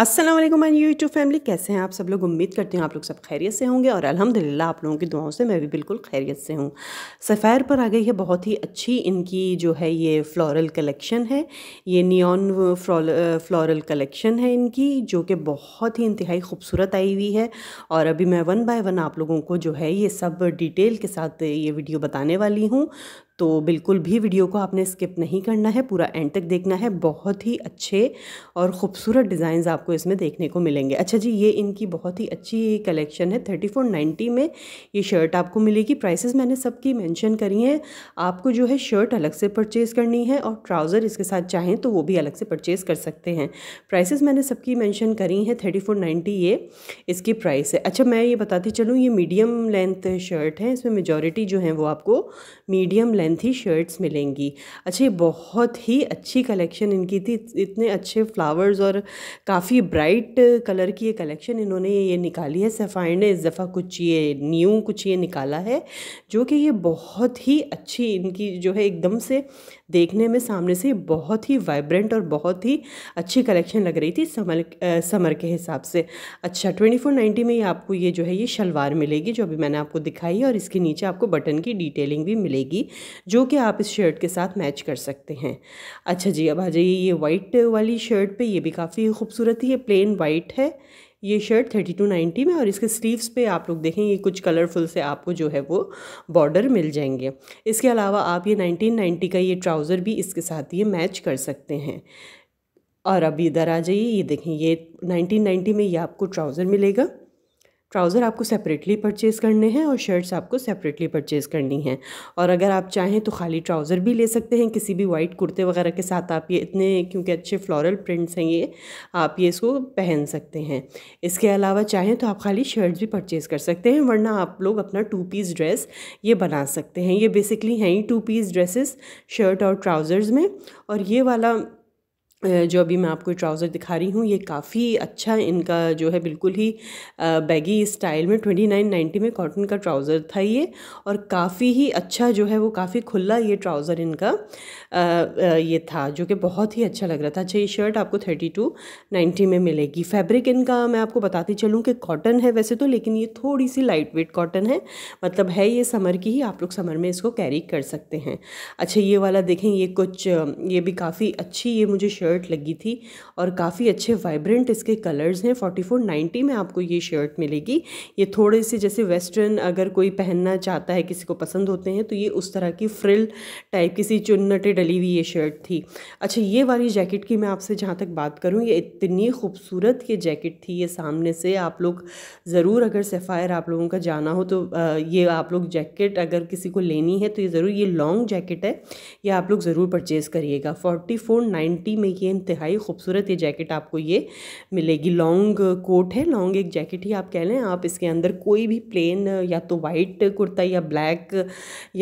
अस्सलाम वालेकुम my YouTube family कैसे हैं आप सब लोग उम्मीद करती हूँ आप लोग सब खैरियत से होंगे और अल्हम्दुलिल्लाह आप लोगों की दुआओं से मैं भी बिल्कुल खैरियत से हूँ सफ़ैर पर आ गई है बहुत ही अच्छी इनकी जो है ये फ्लोरल कलेक्शन है ये नियॉन फ्लोरल कलेक्शन है इनकी जो कि बहुत ही इंतहाई खूबसूरत आई हुई है और अभी मैं वन बाय वन आप लोगों को जो है ये सब डिटेल के साथ ये वीडियो बताने वाली हूँ तो बिल्कुल भी वीडियो को आपने स्किप नहीं करना है पूरा एंड तक देखना है बहुत ही अच्छे और ख़ूबसूरत डिज़ाइंस आपको इसमें देखने को मिलेंगे अच्छा जी ये इनकी बहुत ही अच्छी कलेक्शन है थर्टी फोर नाइन्टी में ये शर्ट आपको मिलेगी प्राइसेस मैंने सबकी मेंशन करी हैं आपको जो है शर्ट अलग से परचेज़ करनी है और ट्राउज़र इसके साथ चाहें तो वो भी अलग से परचेज़ कर सकते हैं प्राइसेस मैंने सबकी मेंशन करी हैं थर्टी फोर नाइन्टी ये इसकी प्राइस है अच्छा मैं ये बताती चलूँ ये मीडियम लेंथ शर्ट है इसमें मेजोरिटी जो है वो आपको मीडियम लेंथ लेंथी शर्ट्स मिलेंगी अच्छा ये बहुत ही अच्छी कलेक्शन इनकी थी इतने अच्छे फ्लावर्स और काफ़ी ब्राइट कलर की ये कलेक्शन इन्होंने ये निकाली है सेफाइन ने इस दफ़ा कुछ ये न्यू कुछ ये निकाला है जो कि ये बहुत ही अच्छी इनकी जो है एकदम से देखने में सामने से बहुत ही वाइब्रेंट और बहुत ही अच्छी कलेक्शन लग रही थी समर आ, समर के हिसाब से अच्छा ट्वेंटी फोर नाइन्टी में ये आपको ये जो है ये शलवार मिलेगी जो अभी मैंने आपको दिखाई है और इसके नीचे आपको बटन की डिटेलिंग भी मिलेगी जो कि आप इस शर्ट के साथ मैच कर सकते हैं अच्छा जी अब आ जाइए ये वाइट वाली शर्ट पे ये भी काफ़ी खूबसूरत है ये प्लेन वाइट है ये शर्ट थर्टी टू नाइन्टी में और इसके स्लीव्स पे आप लोग देखें ये कुछ कलरफुल से आपको जो है वो बॉर्डर मिल जाएंगे इसके अलावा आप ये नाइनटीन नाइन्टी का ये ट्राउज़र भी इसके साथ ये मैच कर सकते हैं और अब इधर आ जाइए ये देखें ये नाइनटीन नाइन्टी में ये आपको ट्राउज़र मिलेगा ट्राउज़र आपको सेपरेटली परचेज़ करने हैं और शर्ट्स आपको सेपरेटली परचेज़ करनी है और अगर आप चाहें तो खाली ट्राउज़र भी ले सकते हैं किसी भी वाइट कुर्ते वगैरह के साथ आप ये इतने क्योंकि अच्छे फ्लोरल प्रिंट्स हैं ये आप ये इसको पहन सकते हैं इसके अलावा चाहें तो आप खाली शर्ट्स भी परचेज़ कर सकते हैं वरना आप लोग अपना टू पीस ड्रेस ये बना सकते हैं ये बेसिकली हैं ही टू पीस ड्रेसेस शर्ट और ट्राउज़र्स में और ये वाला जो अभी मैं आपको ट्राउज़र दिखा रही हूँ ये काफ़ी अच्छा इनका जो है बिल्कुल ही बैगी स्टाइल में ट्वेंटी नाइन नाइन्टी में कॉटन का ट्राउज़र था ये और काफ़ी ही अच्छा जो है वो काफ़ी खुला ये ट्राउज़र इनका ये था जो कि बहुत ही अच्छा लग रहा था अच्छा ये शर्ट आपको थर्टी टू नाइन्टी में मिलेगी फैब्रिक इनका मैं आपको बताती चलूँ कि कॉटन है वैसे तो लेकिन ये थोड़ी सी लाइट वेट कॉटन है मतलब है ये समर की ही आप लोग समर में इसको कैरी कर सकते हैं अच्छा ये वाला देखें ये कुछ ये भी काफ़ी अच्छी ये मुझे शर्ट शर्ट लगी थी और काफ़ी अच्छे वाइब्रेंट इसके कलर्स हैं फोर्टी फोर नाइन्टी में आपको ये शर्ट मिलेगी ये थोड़े से जैसे वेस्टर्न अगर कोई पहनना चाहता है किसी को पसंद होते हैं तो ये उस तरह की फ्रिल टाइप किसी चुन्नटे डली हुई ये शर्ट थी अच्छा ये वाली जैकेट की मैं आपसे जहाँ तक बात करूँ ये इतनी खूबसूरत ये जैकेट थी ये सामने से आप लोग ज़रूर अगर सफ़ायर आप लोगों का जाना हो तो ये आप लोग जैकेट अगर किसी को लेनी है तो ये ज़रूर ये लॉन्ग जैकेट है ये आप लोग ज़रूर परचेज़ करिएगा फोर्टी फोर नाइन्टी में देखिए इंतहाई खूबसूरत ये जैकेट आपको ये मिलेगी लॉन्ग कोट है लॉन्ग एक जैकेट ही आप कह लें आप इसके अंदर कोई भी प्लेन या तो वाइट कुर्ता या ब्लैक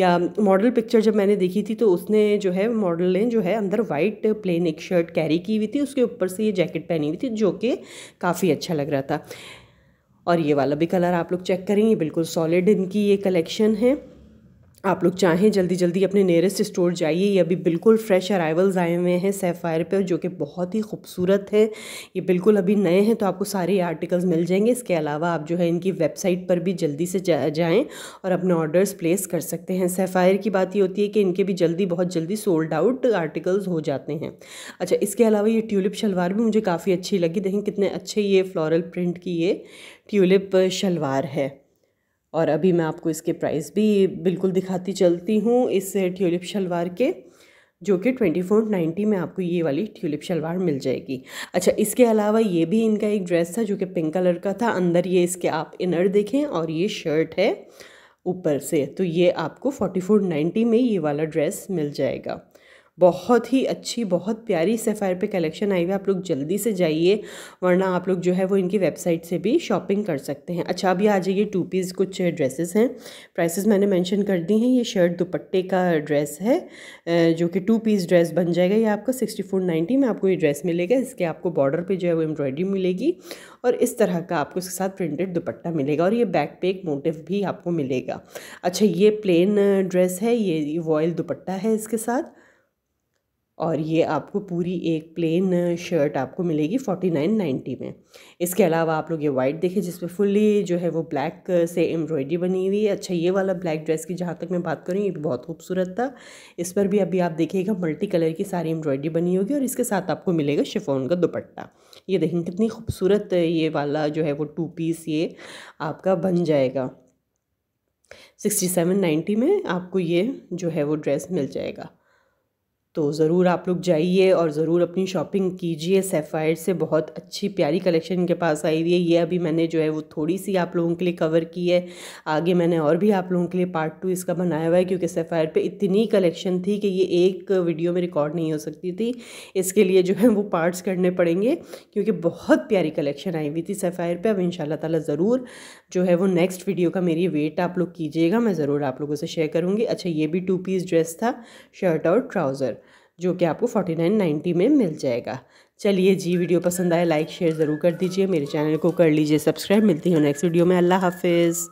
या मॉडल पिक्चर जब मैंने देखी थी तो उसने जो है मॉडल ने जो है अंदर वाइट प्लेन एक शर्ट कैरी की हुई थी उसके ऊपर से ये जैकेट पहनी हुई थी जो कि काफ़ी अच्छा लग रहा था और ये वाला भी कलर आप लोग चेक करेंगे बिल्कुल सॉलिड इनकी ये कलेक्शन है आप लोग चाहें जल्दी जल्दी अपने नियरेस्ट स्टोर जाइए ये अभी बिल्कुल फ्रेश अराइवल्स आए हुए हैं सेफ़ायर पे जो कि बहुत ही खूबसूरत है ये बिल्कुल अभी नए हैं तो आपको सारे आर्टिकल्स मिल जाएंगे इसके अलावा आप जो है इनकी वेबसाइट पर भी जल्दी से जा, जाएँ और अपने ऑर्डर्स प्लेस कर सकते हैं सेफ़ायर की बात ये होती है कि इनके भी जल्दी बहुत जल्दी सोल्ड आउट आर्टिकल्स हो जाते हैं अच्छा इसके अलावा ये ट्यूलिप शलवार भी मुझे काफ़ी अच्छी लगी देखें कितने अच्छे ये फ्लोरल प्रिंट की ये ट्यूलिप शलवार है और अभी मैं आपको इसके प्राइस भी बिल्कुल दिखाती चलती हूँ इस ट्यूलिप शलवार के जो कि ट्वेंटी फोर नाइन्टी में आपको ये वाली ट्यूलिप शलवार मिल जाएगी अच्छा इसके अलावा ये भी इनका एक ड्रेस था जो कि पिंक कलर का था अंदर ये इसके आप इनर देखें और ये शर्ट है ऊपर से तो ये आपको फोर्टी फोर नाइन्टी में ये वाला ड्रेस मिल जाएगा बहुत ही अच्छी बहुत प्यारी सेफ़ायर पे कलेक्शन आई हुई है आप लोग जल्दी से जाइए वरना आप लोग जो है वो इनकी वेबसाइट से भी शॉपिंग कर सकते हैं अच्छा अभी आ जाइए टू पीस कुछ ड्रेसेस हैं प्राइसेस मैंने मेंशन कर दी हैं ये शर्ट दुपट्टे का ड्रेस है जो कि टू पीस ड्रेस बन जाएगा ये आपको सिक्सटी फोर नाइन्टी में आपको ये ड्रेस मिलेगा इसके आपको बॉर्डर पर जो है वो एम्ब्रॉयडरी मिलेगी और इस तरह का आपको इसके साथ प्रिंटेड दुपट्टा मिलेगा और ये बैक पे एक मोटिव भी आपको मिलेगा अच्छा ये प्लेन ड्रेस है ये वॉयल दुपट्टा है इसके साथ और ये आपको पूरी एक प्लेन शर्ट आपको मिलेगी फोर्टी नाइन नाइन्टी में इसके अलावा आप लोग ये वाइट देखें जिस पर फुल्ली जो है वो ब्लैक से एम्ब्रॉयडरी बनी हुई है अच्छा ये वाला ब्लैक ड्रेस की जहाँ तक मैं बात करूँ ये भी बहुत खूबसूरत था इस पर भी अभी आप देखिएगा मल्टी कलर की सारी एम्ब्रॉयडरी बनी होगी और इसके साथ आपको मिलेगा शिफोन का दुपट्टा ये देखें कितनी खूबसूरत ये वाला जो है वो टू पीस ये आपका बन जाएगा सिक्सटी सेवन नाइन्टी में आपको ये जो है वो ड्रेस मिल जाएगा तो ज़रूर आप लोग जाइए और ज़रूर अपनी शॉपिंग कीजिए सेफ़ायर से बहुत अच्छी प्यारी कलेक्शन के पास आई हुई है ये अभी मैंने जो है वो थोड़ी सी आप लोगों के लिए कवर की है आगे मैंने और भी आप लोगों के लिए पार्ट टू इसका बनाया हुआ है क्योंकि सेफ़ायर पर इतनी कलेक्शन थी कि ये एक वीडियो में रिकॉर्ड नहीं हो सकती थी इसके लिए जो है वो पार्ट्स करने पड़ेंगे क्योंकि बहुत प्यारी कलेक्शन आई हुई थी सेफ़ायर पर अब इन ताला ज़रूर जो है वो नेक्स्ट वीडियो का मेरी वेट आप लोग कीजिएगा मैं ज़रूर आप लोगों से शेयर करूँगी अच्छा ये भी टू पीस ड्रेस था शर्ट और ट्राउज़र जो कि आपको फोर्टी नाइन नाइन्टी में मिल जाएगा चलिए जी वीडियो पसंद आए लाइक शेयर ज़रूर कर दीजिए मेरे चैनल को कर लीजिए सब्सक्राइब मिलती है नेक्स्ट वीडियो में अल्लाह हाफिज़